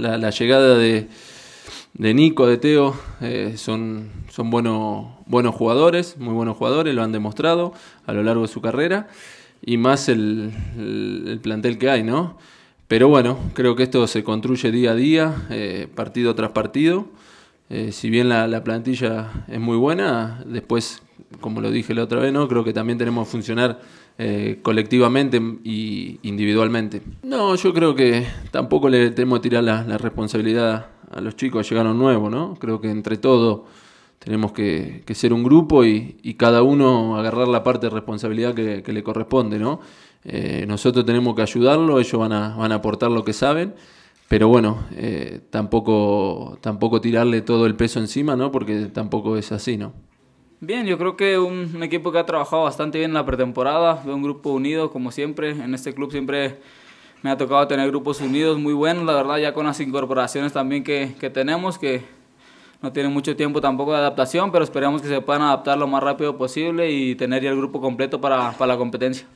la, llegada de, de, Nico, de Teo, eh, son, son buenos, buenos jugadores, muy buenos jugadores, lo han demostrado a lo largo de su carrera, y más el, plantel que hay, ¿no? Pero bueno, creo que esto se construye día a día, eh, partido tras partido. Eh, si bien la, plantilla es muy buena, después, como lo dije la otra vez, ¿no? creo que también tenemos que funcionar eh, colectivamente e individualmente. No, yo creo que tampoco le tenemos que tirar la, responsabilidad a los chicos, llegaron nuevo, ¿no? Creo que entre todos tenemos que, ser un grupo y, cada uno agarrar la parte de responsabilidad que, le corresponde, ¿no? Eh, nosotros tenemos que ayudarlo, ellos van a, aportar lo que saben, pero bueno, eh, tampoco, tampoco tirarle todo el peso encima, ¿no? Porque tampoco es así, ¿no? Bien, yo creo que un, equipo que ha trabajado bastante bien en la pretemporada, de un grupo unido como siempre. En este club siempre me ha tocado tener grupos unidos muy buenos, la verdad, ya con las incorporaciones también que, tenemos, que no tienen mucho tiempo tampoco de adaptación, pero esperamos que se puedan adaptar lo más rápido posible y tener ya el grupo completo para, para la competencia.